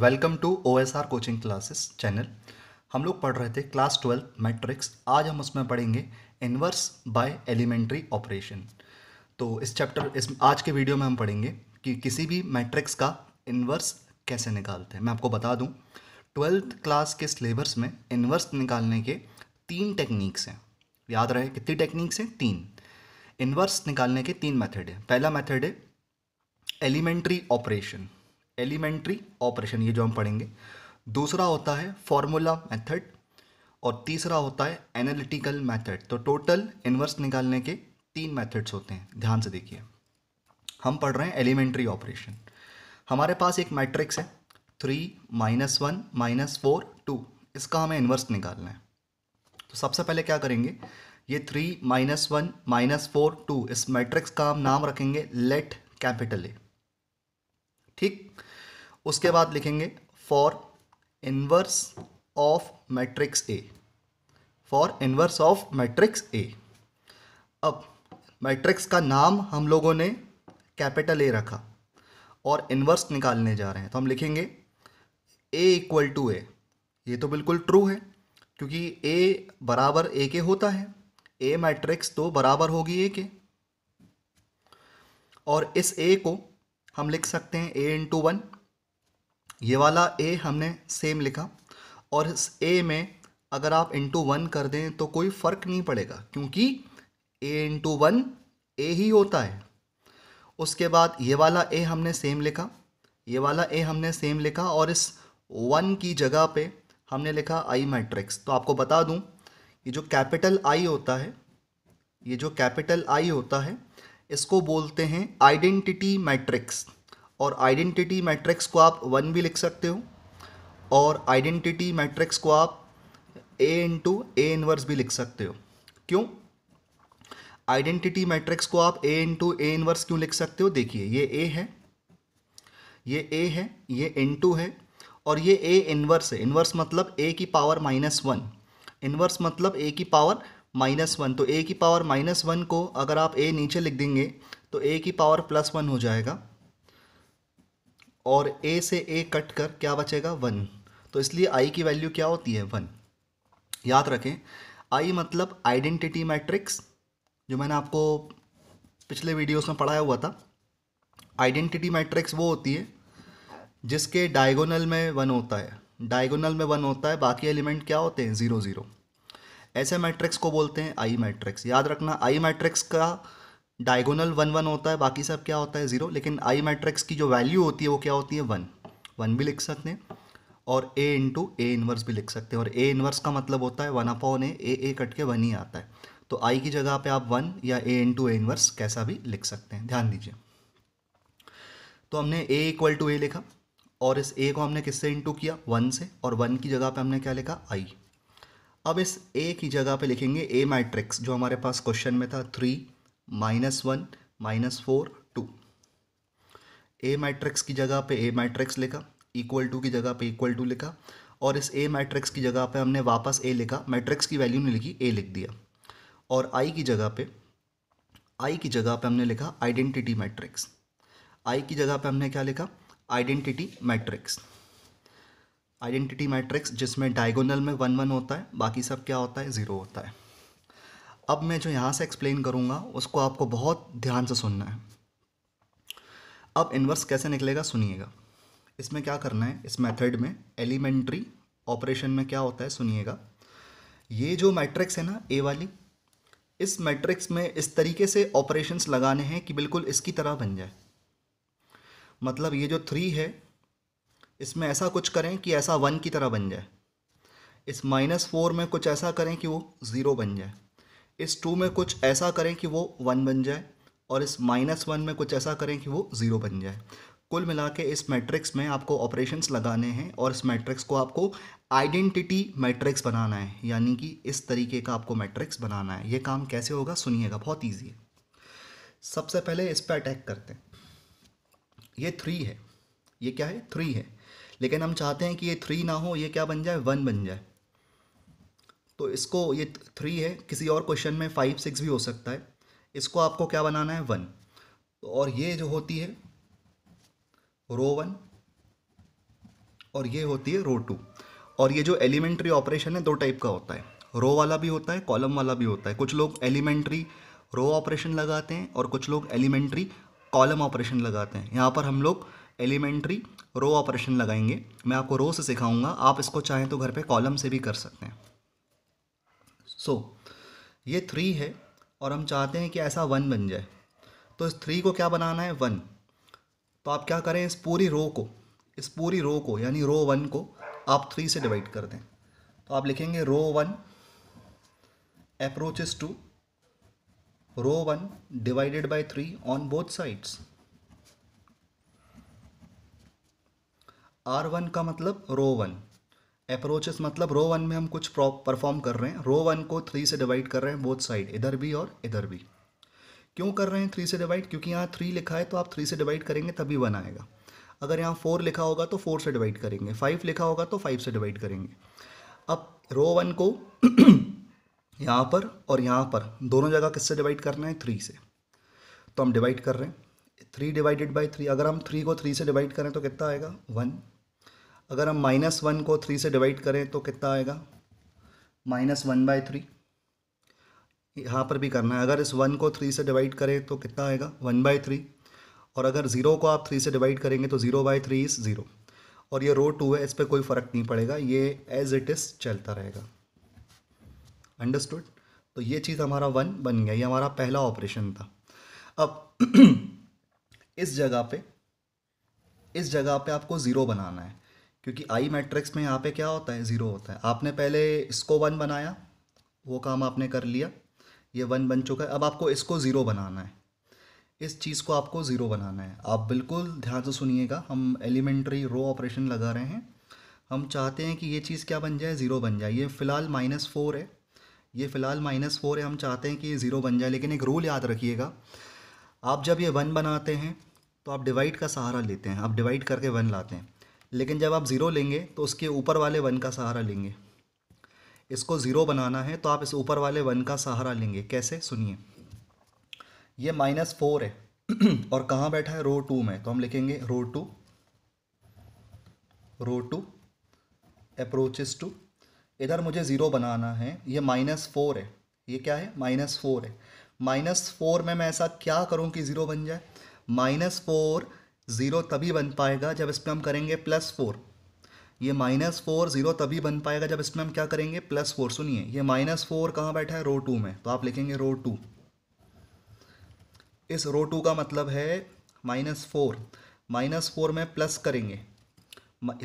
welcome to O S R coaching classes channel हम लोग पढ़ रहे थे क्लास ट्वेल्थ मैट्रिक्स आज हम उसमें पढ़ेंगे इन्वर्स बाय एलिमेंट्री ऑपरेशन तो इस चैप्टर इस आज के वीडियो में हम पढ़ेंगे कि किसी भी मैट्रिक्स का इन्वर्स कैसे निकालते हैं मैं आपको बता दूं ट्वेल्थ क्लास के सिलेबस में इन्वर्स निकालने के तीन टेक्निक्स हैं याद रहे कितनी टेक्निक्स हैं तीन इनवर्स निकालने के तीन मैथड हैं पहला मैथड है एलिमेंट्री ऑपरेशन एलिमेंट्री ऑपरेशन ये जो हम पढ़ेंगे दूसरा होता है फॉर्मूला मेथड और तीसरा होता है एनालिटिकल मेथड तो टोटल इन्वर्स निकालने के तीन मेथड्स होते हैं ध्यान से देखिए हम पढ़ रहे हैं एलिमेंट्री ऑपरेशन हमारे पास एक मैट्रिक्स है three minus one minus four two इसका हमें इन्वर्स निकालना है तो सबसे पहले क्या करेंगे ये three minus one minus four two इस मैट्रिक्स का हम नाम रखेंगे लेट कैपिटल ए ठीक उसके बाद लिखेंगे for inverse of matrix A for inverse of matrix A अब मैट्रिक्स का नाम हम लोगों ने कैपिटल ए रखा और इन्वर्स निकालने जा रहे हैं तो हम लिखेंगे ए इक्वल टू ए ये तो बिल्कुल ट्रू है क्योंकि ए बराबर ए के होता है ए मैट्रिक्स तो बराबर होगी ए के और इस ए को हम लिख सकते हैं ए इंटू वन ये वाला ए हमने सेम लिखा और इस ए में अगर आप इंटू वन कर दें तो कोई फ़र्क नहीं पड़ेगा क्योंकि ए इंटू वन ए ही होता है उसके बाद ये वाला ए हमने सेम लिखा ये वाला ए हमने सेम लिखा और इस वन की जगह पे हमने लिखा आई मैट्रिक्स तो आपको बता दूं ये जो कैपिटल आई होता है ये जो कैपिटल आई होता है इसको बोलते हैं आइडेंटिटी मैट्रिक्स और आइडेंटिटी मैट्रिक्स को आप वन भी लिख सकते हो और आइडेंटिटी मैट्रिक्स को आप ए इंटू ए इनवर्स भी लिख सकते हो क्यों आइडेंटिटी मैट्रिक्स को आप ए इंटू ए इनवर्स क्यों लिख सकते हो देखिए ये ए है ये ए है ये टू है और ये ए इनवर्स है इनवर्स मतलब ए की पावर माइनस वन इनवर्स मतलब ए की पावर माइनस वन तो ए की पावर माइनस वन को अगर आप ए नीचे लिख देंगे तो ए की पावर प्लस वन हो जाएगा और ए से ए कट कर क्या बचेगा वन तो इसलिए आई की वैल्यू क्या होती है वन याद रखें आई मतलब आइडेंटिटी मैट्रिक्स जो मैंने आपको पिछले वीडियोस में पढ़ाया हुआ था आइडेंटिटी मैट्रिक्स वो होती है जिसके डायगोनल में वन होता है डायगोनल में वन होता है बाकी एलिमेंट क्या होते हैं ज़ीरो ज़ीरो ऐसे मैट्रिक्स को बोलते हैं आई मैट्रिक्स याद रखना आई मैट्रिक्स का डायगोनल वन वन होता है बाकी सब क्या होता है ज़ीरो लेकिन आई मैट्रिक्स की जो वैल्यू होती है वो क्या होती है वन वन भी लिख सकते हैं और ए इंटू ए इन्वर्स भी लिख सकते हैं और ए इनवर्स का मतलब होता है one upon A A A cut के वन ही आता है तो आई की जगह पे आप वन या ए इंटू ए इन्वर्स कैसा भी लिख सकते हैं ध्यान दीजिए तो हमने ए इक्वल टू ए लिखा और इस ए को हमने किससे इंटू किया वन से और वन की जगह पे हमने क्या लिखा आई अब इस ए की जगह पे लिखेंगे ए मैट्रिक्स जो हमारे पास क्वेश्चन में था three minus one minus four two A matrix की जगह पे ए मैट्रिक्स लिखा इक्वल टू की जगह पे इक्वल टू लिखा और इस ए मैट्रिक्स की जगह पे हमने वापस ए लिखा मैट्रिक्स की वैल्यू नहीं लिखी ए लिख दिया और आई की जगह पे आई की जगह पे हमने लिखा आइडेंटिटी मैट्रिक्स आई की जगह पे हमने क्या लिखा आइडेंटिटी मैट्रिक्स आइडेंटिटी मैट्रिक्स जिसमें डायगोनल में वन वन होता है बाकी सब क्या होता है ज़ीरो होता है अब मैं जो यहाँ से एक्सप्लेन करूँगा उसको आपको बहुत ध्यान से सुनना है अब इन्वर्स कैसे निकलेगा सुनिएगा इसमें क्या करना है इस मेथड में एलिमेंट्री ऑपरेशन में क्या होता है सुनिएगा ये जो मैट्रिक्स है ना ए वाली इस मैट्रिक्स में इस तरीके से ऑपरेशंस लगाने हैं कि बिल्कुल इसकी तरह बन जाए मतलब ये जो थ्री है इसमें ऐसा कुछ करें कि ऐसा वन की तरह बन जाए इस माइनस फोर में कुछ ऐसा करें कि वो ज़ीरो बन जाए इस टू में कुछ ऐसा करें कि वो वन बन जाए और इस माइनस वन में कुछ ऐसा करें कि वो ज़ीरो बन जाए कुल मिला के इस मैट्रिक्स में आपको ऑपरेशंस लगाने हैं और इस मैट्रिक्स को आपको आइडेंटिटी मैट्रिक्स बनाना है यानी कि इस तरीके का आपको मैट्रिक्स बनाना है ये काम कैसे होगा सुनिएगा बहुत ईजी है सबसे पहले इस पर अटैक करते हैं ये थ्री है ये क्या है थ्री है लेकिन हम चाहते हैं कि ये थ्री ना हो ये क्या बन जाए वन बन जाए तो इसको ये थ्री है किसी और क्वेश्चन में फाइव सिक्स भी हो सकता है इसको आपको क्या बनाना है वन तो और ये जो होती है रो वन और ये होती है रो टू और ये जो एलिमेंट्री ऑपरेशन है दो टाइप का होता है रो वाला भी होता है कॉलम वाला भी होता है कुछ लोग एलिमेंट्री रो ऑपरेशन लगाते हैं और कुछ लोग एलिमेंट्री कॉलम ऑपरेशन लगाते हैं यहाँ पर हम लोग एलिमेंट्री रो ऑपरेशन लगाएंगे मैं आपको रो से सिखाऊंगा आप इसको चाहें तो घर पे कॉलम से भी कर सकते हैं सो so, ये थ्री है और हम चाहते हैं कि ऐसा वन बन जाए तो इस थ्री को क्या बनाना है वन तो आप क्या करें इस पूरी रो को इस पूरी रो को यानी रो वन को आप थ्री से डिवाइड कर दें तो आप लिखेंगे row one approaches to row one divided by three on both sides R one का मतलब रो वन अप्रोचेस मतलब रो वन में हम कुछ परफॉर्म कर रहे हैं रो वन को थ्री से डिवाइड कर रहे हैं बोथ साइड इधर भी और इधर भी क्यों कर रहे हैं थ्री से डिवाइड क्योंकि यहाँ थ्री लिखा है तो आप थ्री से डिवाइड करेंगे तभी वन आएगा अगर यहाँ फोर लिखा होगा तो फोर से डिवाइड करेंगे फाइव लिखा होगा तो फाइव से डिवाइड करेंगे अब रो वन को यहाँ पर और यहाँ पर दोनों जगह किससे डिवाइड करना है थ्री से तो हम डिवाइड कर रहे हैं थ्री डिवाइडेड बाई थ्री अगर हम थ्री को थ्री से डिवाइड करें तो कितना आएगा वन अगर हम माइनस वन को थ्री से डिवाइड करें तो कितना आएगा माइनस वन बाय थ्री यहाँ पर भी करना है अगर इस वन को थ्री से डिवाइड करें तो कितना आएगा वन बाय थ्री और अगर ज़ीरो को आप थ्री से डिवाइड करेंगे तो zero by three is zero और ये रो टू है इस पर कोई फ़र्क नहीं पड़ेगा ये एज इट इज़ चलता रहेगा अंडरस्टूड तो ये चीज़ हमारा वन बन गया ये हमारा पहला ऑपरेशन था अब इस जगह पे इस जगह पे आपको ज़ीरो बनाना है क्योंकि आई मैट्रिक्स में यहाँ पे क्या होता है ज़ीरो होता है आपने पहले इसको वन बनाया वो काम आपने कर लिया ये वन बन चुका है अब आपको इसको ज़ीरो बनाना है इस चीज़ को आपको ज़ीरो बनाना है आप बिल्कुल ध्यान से सुनिएगा हम एलिमेंट्री रो ऑपरेशन लगा रहे हैं हम चाहते हैं कि ये चीज़ क्या बन जाए ज़ीरो बन जाए ये फ़िलहाल माइनस फोर है ये फ़िलहाल माइनस फोर है हम चाहते हैं कि ये ज़ीरो बन जाए लेकिन एक रूल याद रखिएगा आप जब ये वन बनाते हैं तो आप डिवाइड का सहारा लेते हैं आप डिवाइड करके वन लाते हैं लेकिन जब आप ज़ीरो लेंगे तो उसके ऊपर वाले वन का सहारा लेंगे इसको ज़ीरो बनाना है तो आप इस ऊपर वाले वन का सहारा लेंगे कैसे सुनिए ये माइनस फोर है और कहाँ बैठा है रो टू में तो हम लिखेंगे row two row two approaches to इधर मुझे ज़ीरो बनाना है ये माइनस फोर है ये क्या है माइनस फोर है माइनस फोर में मैं ऐसा क्या करूँ कि ज़ीरो बन जाए माइनस फोर ज़ीरो तभी बन पाएगा जब इसमें हम करेंगे प्लस फोर ये माइनस फोर ज़ीरो तभी बन पाएगा जब इसमें हम क्या करेंगे प्लस फोर सुनिए ये माइनस फोर कहाँ बैठा है रो टू में तो आप लिखेंगे रो टू इस रो टू का मतलब है माइनस फोर माइनस फोर में प्लस करेंगे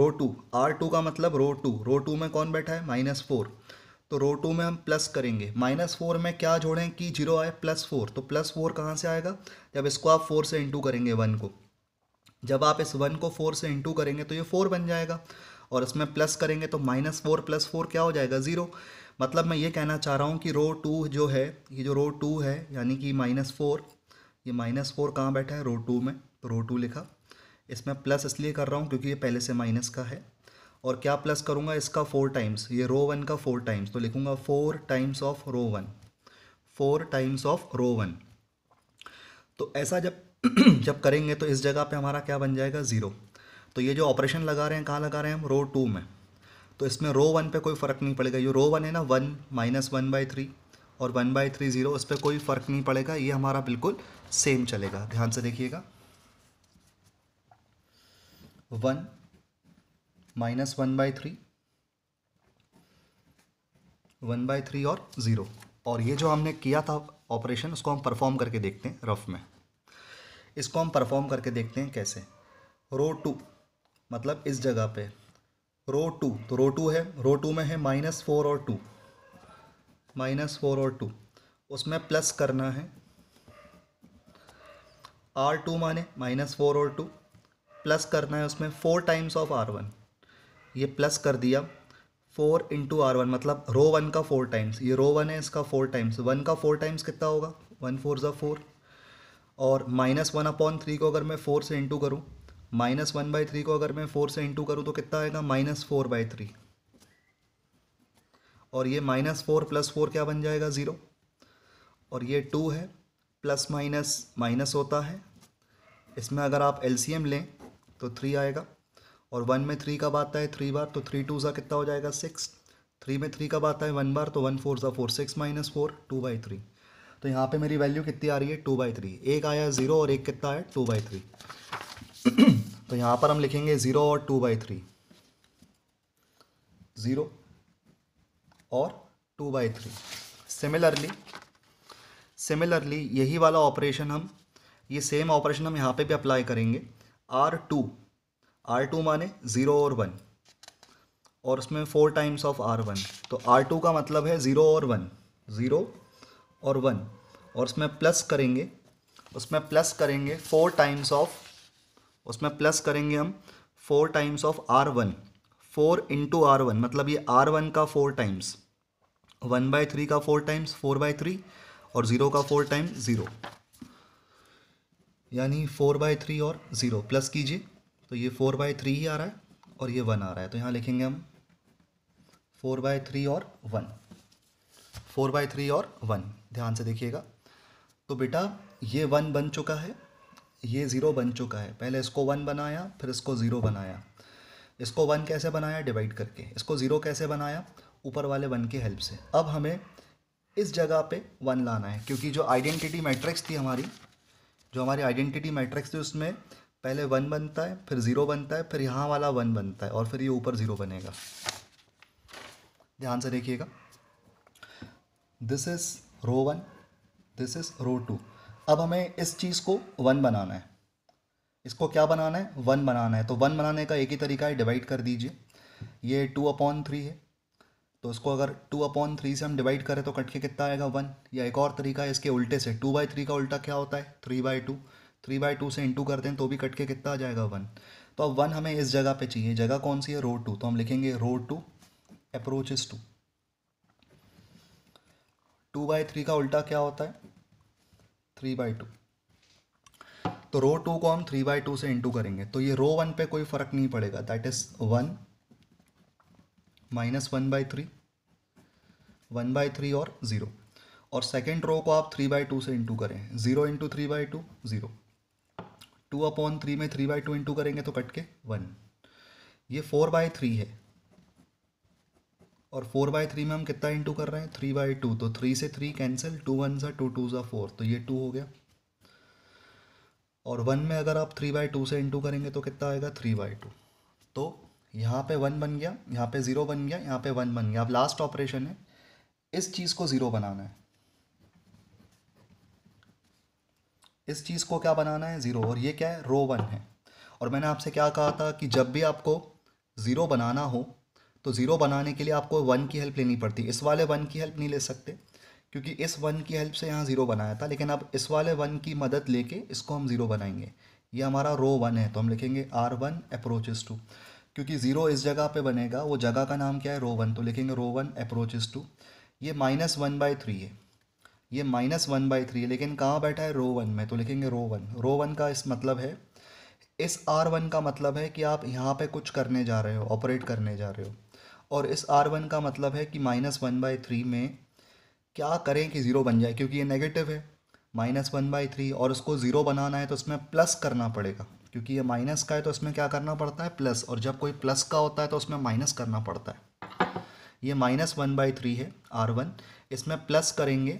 रो टू आर टू का मतलब रो टू रो टू में कौन बैठा है माइनस फोर तो रो टू में हम प्लस करेंगे माइनस फोर में क्या जोड़ें कि जीरो आए प्लस फोर तो प्लस फोर कहाँ से आएगा जब इसको आप फोर से इंटू करेंगे वन को जब आप इस वन को फोर से इंटू करेंगे तो ये फोर बन जाएगा और इसमें प्लस करेंगे तो माइनस फोर प्लस फोर क्या हो जाएगा ज़ीरो मतलब मैं ये कहना चाह रहा हूँ कि रो टू जो है ये जो रो टू है यानी कि माइनस फोर ये माइनस फोर कहाँ बैठा है रो टू में तो रो टू लिखा इसमें प्लस इसलिए कर रहा हूँ क्योंकि ये पहले से माइनस का है और क्या प्लस करूँगा इसका फोर टाइम्स ये रो वन का फोर टाइम्स तो लिखूँगा four times of row one four times of row one तो ऐसा जब जब करेंगे तो इस जगह पे हमारा क्या बन जाएगा ज़ीरो तो ये जो ऑपरेशन लगा रहे हैं कहाँ लगा रहे हैं हम रो टू में तो इसमें रो वन पे कोई फ़र्क नहीं पड़ेगा ये रो वन है ना one minus one by three और वन बाई थ्री ज़ीरो उस पर कोई फ़र्क नहीं पड़ेगा ये हमारा बिल्कुल सेम चलेगा ध्यान से देखिएगा one minus one by three one by three और ज़ीरो और ये जो हमने किया था ऑपरेशन उसको हम परफॉर्म करके देखते हैं रफ में इसको हम परफॉर्म करके देखते हैं कैसे रो टू मतलब इस जगह पे रो टू तो रो टू है रो टू में है माइनस फोर और टू माइनस फोर और टू उसमें प्लस करना है आर टू माने माइनस फोर और टू प्लस करना है उसमें four times of R one ये प्लस कर दिया फोर इंटू आर वन मतलब रो वन का फोर टाइम्स ये रो वन है इसका फोर टाइम्स वन का फोर टाइम्स कितना होगा वन फोर ज़ा फोर और माइनस वन अपॉन थ्री को अगर मैं फोर से इंटू करूँ माइनस वन बाई थ्री को अगर मैं फोर से इंटू करूँ तो कितना आएगा माइनस फोर बाई थ्री और ये माइनस फोर प्लस फोर क्या बन जाएगा ज़ीरो और ये टू है प्लस माइनस माइनस होता है इसमें अगर आप एम लें तो थ्री आएगा और वन में थ्री का बात है थ्री बार तो थ्री टू सा कितना हो जाएगा सिक्स थ्री में थ्री का बात है वन बार तो वन फोर सा four six minus four two by three तो यहाँ पे मेरी वैल्यू कितनी आ रही है टू बाई थ्री एक आया ज़ीरो और एक कितना आया टू बाई थ्री तो यहाँ पर हम लिखेंगे ज़ीरो और टू बाई थ्री ज़ीरो और two by three similarly similarly यही वाला ऑपरेशन हम ये सेम ऑपरेशन हम यहाँ पे भी अप्लाई करेंगे आर टू आर टू माने ज़ीरो और वन और उसमें four times of R one तो आर टू का मतलब है ज़ीरो और वन ज़ीरो और वन और उसमें प्लस करेंगे उसमें प्लस करेंगे फोर टाइम्स ऑफ उसमें प्लस करेंगे हम four times of R one four into R one मतलब ये आर वन का four times one by three का four times four by three और ज़ीरो का फोर टाइम ज़ीरो यानी फोर बाय थ्री और ज़ीरो प्लस कीजिए तो ये फोर बाय थ्री ही आ रहा है और ये वन आ रहा है तो यहाँ लिखेंगे हम फोर बाय थ्री और वन फोर बाय थ्री और वन ध्यान से देखिएगा तो बेटा ये वन बन चुका है ये ज़ीरो बन चुका है पहले इसको वन बनाया फिर इसको ज़ीरो बनाया इसको वन कैसे बनाया डिवाइड करके इसको ज़ीरो कैसे बनाया ऊपर वाले वन की हेल्प से अब हमें इस जगह पे वन लाना है क्योंकि जो आइडेंटिटी मैट्रिक्स थी हमारी जो हमारी आइडेंटिटी मैट्रिक्स थी उसमें पहले वन बनता है फिर ज़ीरो बनता है फिर यहाँ वाला वन बनता है और फिर ये ऊपर ज़ीरो बनेगा ध्यान से देखिएगा this is row one this is row two अब हमें इस चीज़ को वन बनाना है इसको क्या बनाना है वन बनाना है तो वन बनाने का एक ही तरीका है डिवाइड कर दीजिए ये टू अपॉन थ्री है तो इसको अगर टू अपॉन थ्री से हम डिवाइड करें तो कट के कितना आएगा वन या एक और तरीका है इसके उल्टे से टू बाई थ्री का उल्टा क्या होता है three by two three by two से इंटू कर दें तो भी कट के कितना आ जाएगा वन तो अब वन हमें इस जगह पे चाहिए जगह कौन सी है रो टू तो हम लिखेंगे row two approach to two by three का उल्टा क्या होता है थ्री बाई टू तो रो टू को हम थ्री बाई टू से इंटू करेंगे तो ये रो वन पे कोई फर्क नहीं पड़ेगा that is one minus one by three one by three और ज़ीरो और सेकेंड रो को आप थ्री बाई टू से इंटू करें zero into three by two zero two upon three में थ्री बाई टू इंटू करेंगे तो कट के वन ये फोर बाई थ्री है और फोर बाय थ्री में हम कितना इंटू कर रहे हैं थ्री बाई टू तो थ्री से थ्री कैंसिल टू वन सा टू टू ज़ा फोर तो ये टू हो गया और वन में अगर आप थ्री बाय टू से इंटू करेंगे तो कितना आएगा थ्री बाई टू तो यहाँ पे वन बन गया यहाँ पे ज़ीरो बन गया यहाँ पे वन बन गया अब लास्ट ऑपरेशन है इस चीज़ को ज़ीरो बनाना है इस चीज़ को क्या बनाना है ज़ीरो और ये क्या है रो वन है और मैंने आपसे क्या कहा था कि जब भी आपको ज़ीरो बनाना हो तो ज़ीरो बनाने के लिए आपको वन की हेल्प लेनी पड़ती इस वाले वन की हेल्प नहीं ले सकते क्योंकि इस वन की हेल्प से यहाँ ज़ीरो बनाया था लेकिन अब इस वाले वन की मदद लेके इसको हम ज़ीरो बनाएंगे ये हमारा रो वन है तो हम लिखेंगे आर वन अप्रोचेस टू क्योंकि ज़ीरो इस जगह पे बनेगा वो जगह का नाम क्या है रो वन तो लिखेंगे रो वन अप्रोचेस टू ये माइनस वन बाई थ्री है ये माइनस वन बाई थ्री है लेकिन कहाँ बैठा है रो वन में तो लिखेंगे रो वन रो वन का इस मतलब है इस आर वन का मतलब है कि आप यहाँ पर कुछ करने जा रहे हो ऑपरेट करने जा रहे हो और इस आर वन का मतलब है कि माइनस वन बाई थ्री में क्या करें कि ज़ीरो बन जाए क्योंकि ये नेगेटिव है माइनस वन बाई थ्री और उसको ज़ीरो बनाना है तो उसमें प्लस करना पड़ेगा क्योंकि ये माइनस का है तो इसमें क्या करना पड़ता है प्लस और जब कोई प्लस का होता है तो उसमें माइनस करना पड़ता है ये माइनस वन बाई थ्री है आर वन इसमें प्लस करेंगे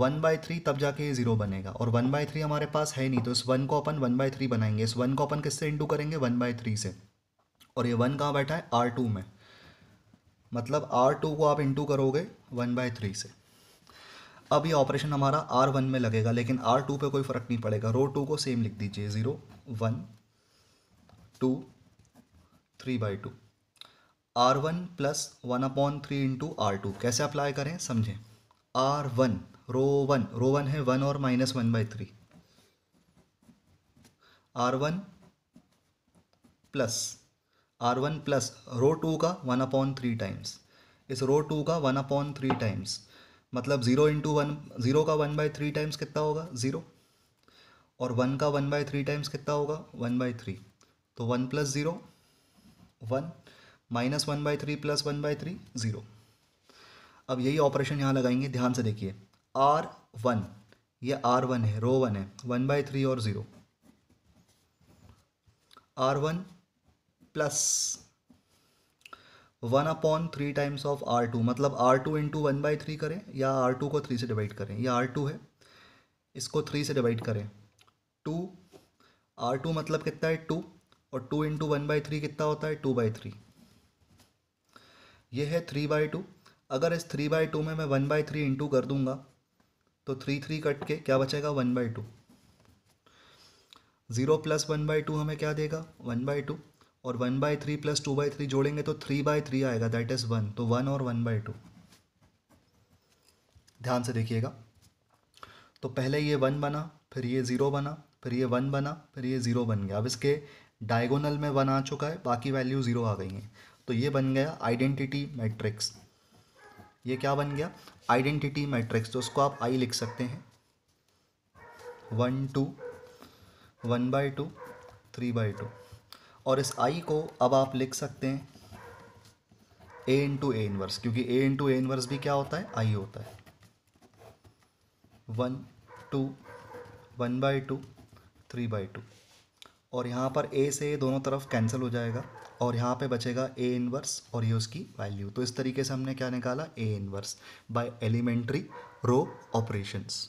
वन बाई थ्री तब जाके ये ज़ीरो बनेगा और वन बाई थ्री हमारे पास है नहीं तो इस वन को अपन वन बाई थ्री बनाएंगे इस वन को अपन किससे इंटू करेंगे वन बाई थ्री से और ये वन कहाँ बैठा है आर टू में मतलब आर टू को आप इंटू करोगे वन बाय थ्री से अब ये ऑपरेशन हमारा आर वन में लगेगा लेकिन आर टू पर कोई फ़र्क नहीं पड़ेगा रो टू को सेम लिख दीजिए zero one two three by two R one plus one upon three into R two कैसे अप्लाई करें समझें R one row one row one है वन और minus one by three R one plus R one plus row two का one upon three times इस row two का one upon three times मतलब zero into one zero का one by three times कितना होगा zero और one का one by three times कितना होगा वन बाई थ्री तो one plus zero one minus one by three plus one by three zero अब यही ऑपरेशन यहाँ लगाएंगे ध्यान से देखिए आर वन ये आर वन है रो वन है वन बाई थ्री और zero R one plus one upon three times of R two मतलब R two into one by three करें या आर टू को थ्री से डिवाइड करें ये आर टू है इसको थ्री से डिवाइड करें टू आर टू मतलब कितना है टू और two into one by three कितना होता है टू बाई थ्री ये है थ्री बाई टू अगर इस थ्री बाई टू में मैं वन बाई थ्री इंटू कर दूंगा तो थ्री थ्री कट के क्या बचेगा one by two zero plus one by two हमें क्या देगा वन बाई टू और one by three plus two by three जोड़ेंगे तो थ्री बाय थ्री आएगा दैट इज़ वन तो वन और वन बाय टू ध्यान से देखिएगा तो पहले ये वन बना फिर ये ज़ीरो बना फिर ये वन बना फिर ये ज़ीरो बन गया अब इसके डायगोनल में वन आ चुका है बाकी वैल्यू ज़ीरो आ गई हैं तो ये बन गया आइडेंटिटी मैट्रिक्स ये क्या बन गया आइडेंटिटी मैट्रिक्स तो उसको आप आई लिख सकते हैं one two one by two three by two और इस आई को अब आप लिख सकते हैं ए इंटू ए इनवर्स क्योंकि ए इंटू ए इनवर्स भी क्या होता है आई होता है one two one by two three by two और यहाँ पर ए से ए दोनों तरफ कैंसिल हो जाएगा और यहाँ पे बचेगा ए इनवर्स और ये उसकी वैल्यू तो इस तरीके से हमने क्या निकाला A inverse by elementary row operations